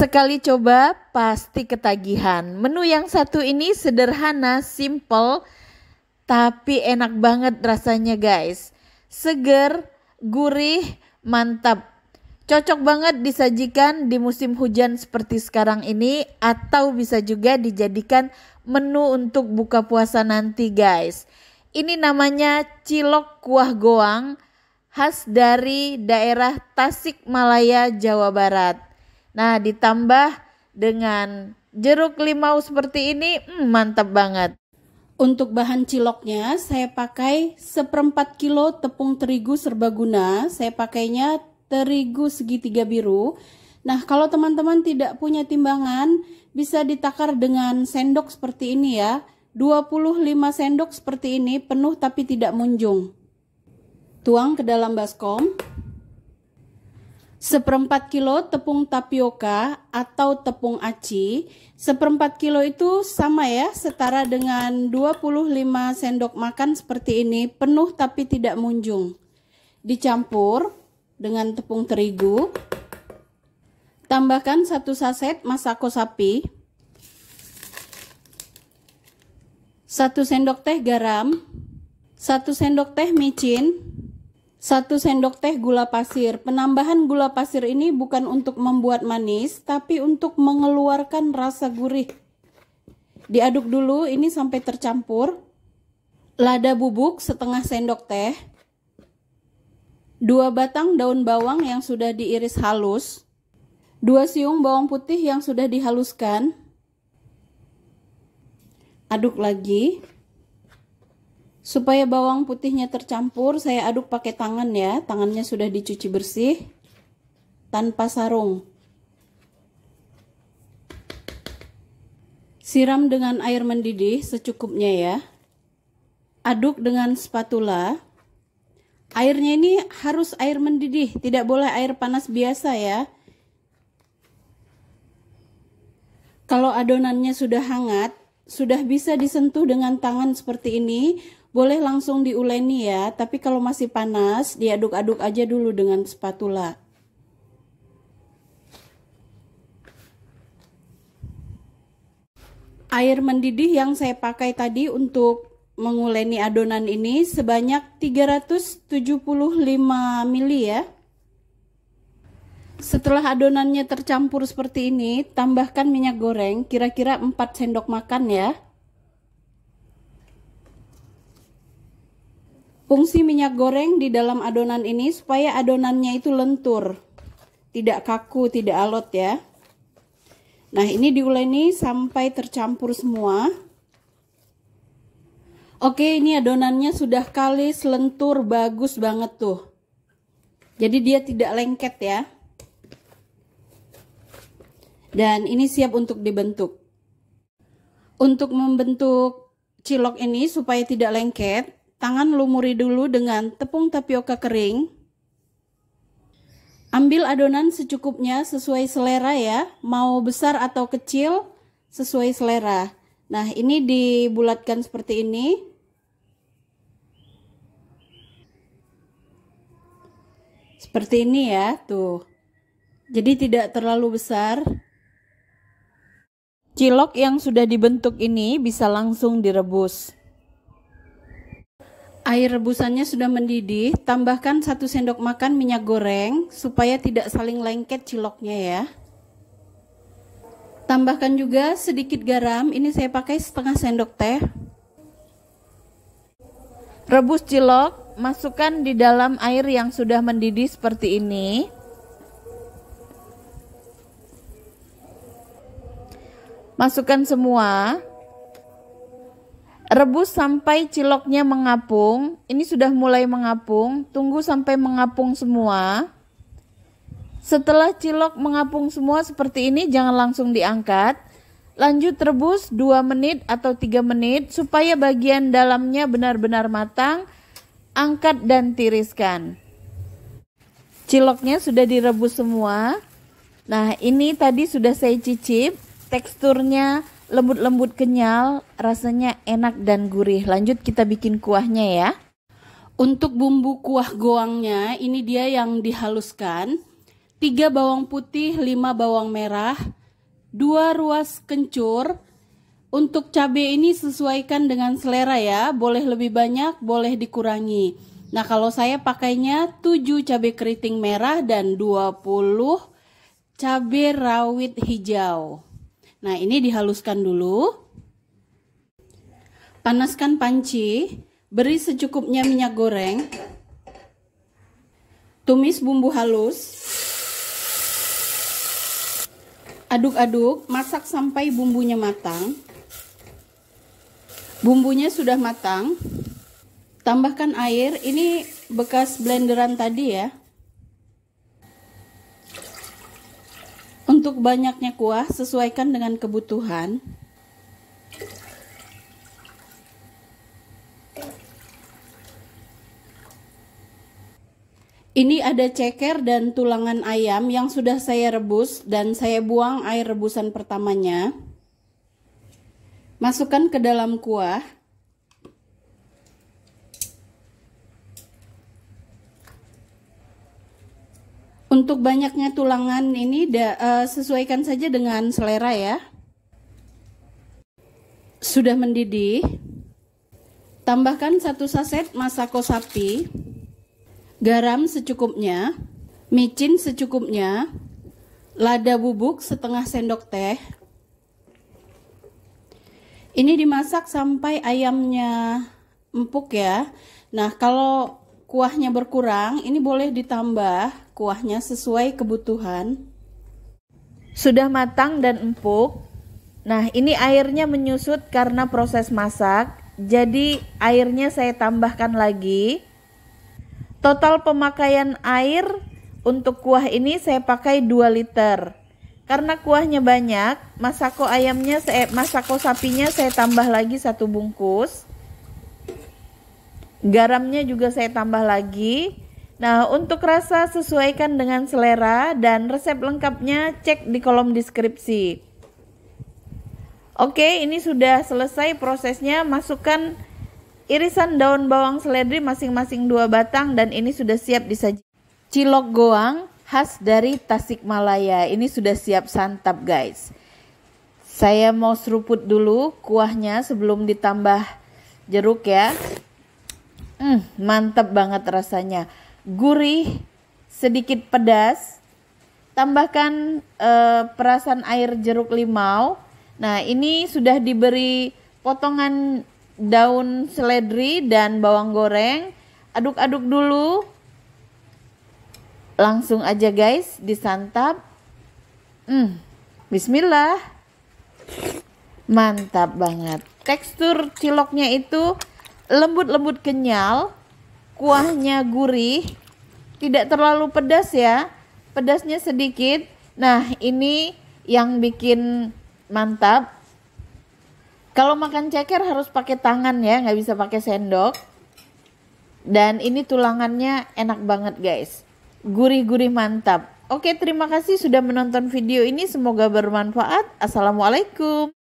Sekali coba pasti ketagihan. Menu yang satu ini sederhana, simple, tapi enak banget rasanya guys. Seger, gurih, mantap. Cocok banget disajikan di musim hujan seperti sekarang ini atau bisa juga dijadikan menu untuk buka puasa nanti guys. Ini namanya cilok kuah goang khas dari daerah tasik malaya Jawa Barat. Nah, ditambah dengan jeruk limau seperti ini, hmm, mantap banget. Untuk bahan ciloknya, saya pakai seperempat kilo tepung terigu serbaguna. Saya pakainya terigu segitiga biru. Nah, kalau teman-teman tidak punya timbangan, bisa ditakar dengan sendok seperti ini ya. 25 sendok seperti ini, penuh tapi tidak munjung. Tuang ke dalam baskom seperempat kilo tepung tapioka atau tepung aci. Seperempat kilo itu sama ya, setara dengan 25 sendok makan seperti ini, penuh tapi tidak munjung. Dicampur dengan tepung terigu. Tambahkan satu saset masako sapi. satu sendok teh garam, satu sendok teh micin, 1 sendok teh gula pasir. Penambahan gula pasir ini bukan untuk membuat manis, tapi untuk mengeluarkan rasa gurih. Diaduk dulu ini sampai tercampur. Lada bubuk setengah sendok teh. 2 batang daun bawang yang sudah diiris halus. 2 siung bawang putih yang sudah dihaluskan. Aduk lagi. Supaya bawang putihnya tercampur, saya aduk pakai tangan ya. Tangannya sudah dicuci bersih tanpa sarung. Siram dengan air mendidih secukupnya ya. Aduk dengan spatula. Airnya ini harus air mendidih, tidak boleh air panas biasa ya. Kalau adonannya sudah hangat, sudah bisa disentuh dengan tangan seperti ini boleh langsung diuleni ya, tapi kalau masih panas diaduk-aduk aja dulu dengan spatula. Air mendidih yang saya pakai tadi untuk menguleni adonan ini sebanyak 375 ml ya. Setelah adonannya tercampur seperti ini, tambahkan minyak goreng kira-kira 4 sendok makan ya. Fungsi minyak goreng di dalam adonan ini supaya adonannya itu lentur, tidak kaku, tidak alot ya. Nah, ini diuleni sampai tercampur semua. Oke, ini adonannya sudah kalis, lentur, bagus banget tuh. Jadi dia tidak lengket ya. Dan ini siap untuk dibentuk. Untuk membentuk cilok ini supaya tidak lengket, Tangan lumuri dulu dengan tepung tapioka kering. Ambil adonan secukupnya sesuai selera ya, mau besar atau kecil sesuai selera. Nah, ini dibulatkan seperti ini. Seperti ini ya, tuh. Jadi tidak terlalu besar. Cilok yang sudah dibentuk ini bisa langsung direbus. Air rebusannya sudah mendidih, tambahkan satu sendok makan minyak goreng supaya tidak saling lengket ciloknya ya. Tambahkan juga sedikit garam, ini saya pakai setengah sendok teh. Rebus cilok, masukkan di dalam air yang sudah mendidih seperti ini. Masukkan semua. Rebus sampai ciloknya mengapung. Ini sudah mulai mengapung. Tunggu sampai mengapung semua. Setelah cilok mengapung semua seperti ini, jangan langsung diangkat. Lanjut rebus 2 menit atau 3 menit supaya bagian dalamnya benar-benar matang. Angkat dan tiriskan. Ciloknya sudah direbus semua. Nah, ini tadi sudah saya cicip. Teksturnya lembut-lembut kenyal, rasanya enak dan gurih. Lanjut kita bikin kuahnya ya. Untuk bumbu kuah goangnya, ini dia yang dihaluskan. 3 bawang putih, 5 bawang merah, 2 ruas kencur. Untuk cabai ini sesuaikan dengan selera ya, boleh lebih banyak, boleh dikurangi. Nah kalau saya pakainya 7 cabai keriting merah dan 20 cabai rawit hijau. Nah, ini dihaluskan dulu. Panaskan panci, beri secukupnya minyak goreng. Tumis bumbu halus. Aduk-aduk, masak sampai bumbunya matang. Bumbunya sudah matang. Tambahkan air, ini bekas blenderan tadi ya. Untuk banyaknya kuah, sesuaikan dengan kebutuhan. Ini ada ceker dan tulangan ayam yang sudah saya rebus dan saya buang air rebusan pertamanya. Masukkan ke dalam kuah. Untuk banyaknya tulangan ini da, uh, sesuaikan saja dengan selera ya. Sudah mendidih. Tambahkan satu saset masako sapi, garam secukupnya, micin secukupnya, lada bubuk setengah sendok teh. Ini dimasak sampai ayamnya empuk ya. Nah, kalau kuahnya berkurang, ini boleh ditambah kuahnya sesuai kebutuhan. Sudah matang dan empuk. Nah, ini airnya menyusut karena proses masak. Jadi, airnya saya tambahkan lagi. Total pemakaian air untuk kuah ini saya pakai 2 liter. Karena kuahnya banyak, masako ayamnya saya masako sapinya saya tambah lagi satu bungkus. Garamnya juga saya tambah lagi. Nah, untuk rasa sesuaikan dengan selera dan resep lengkapnya cek di kolom deskripsi. Oke, ini sudah selesai prosesnya. Masukkan irisan daun bawang seledri masing-masing dua batang dan ini sudah siap disajikan. Cilok goang khas dari Tasikmalaya. Ini sudah siap santap, guys. Saya mau seruput dulu kuahnya sebelum ditambah jeruk ya mm, mantep banget rasanya. Gurih, sedikit pedas. Tambahkan eh, perasan air jeruk limau. Nah, ini sudah diberi potongan daun seledri dan bawang goreng. Aduk-aduk dulu. Langsung aja guys, disantap. Hmm, bismillah. Mantap banget. Tekstur ciloknya itu lembut-lembut kenyal, kuahnya gurih, tidak terlalu pedas ya. Pedasnya sedikit. Nah, ini yang bikin mantap. Kalau makan ceker harus pakai tangan ya, nggak bisa pakai sendok. Dan ini tulangannya enak banget guys. Gurih-gurih mantap. Oke, terima kasih sudah menonton video ini. Semoga bermanfaat. Assalamualaikum.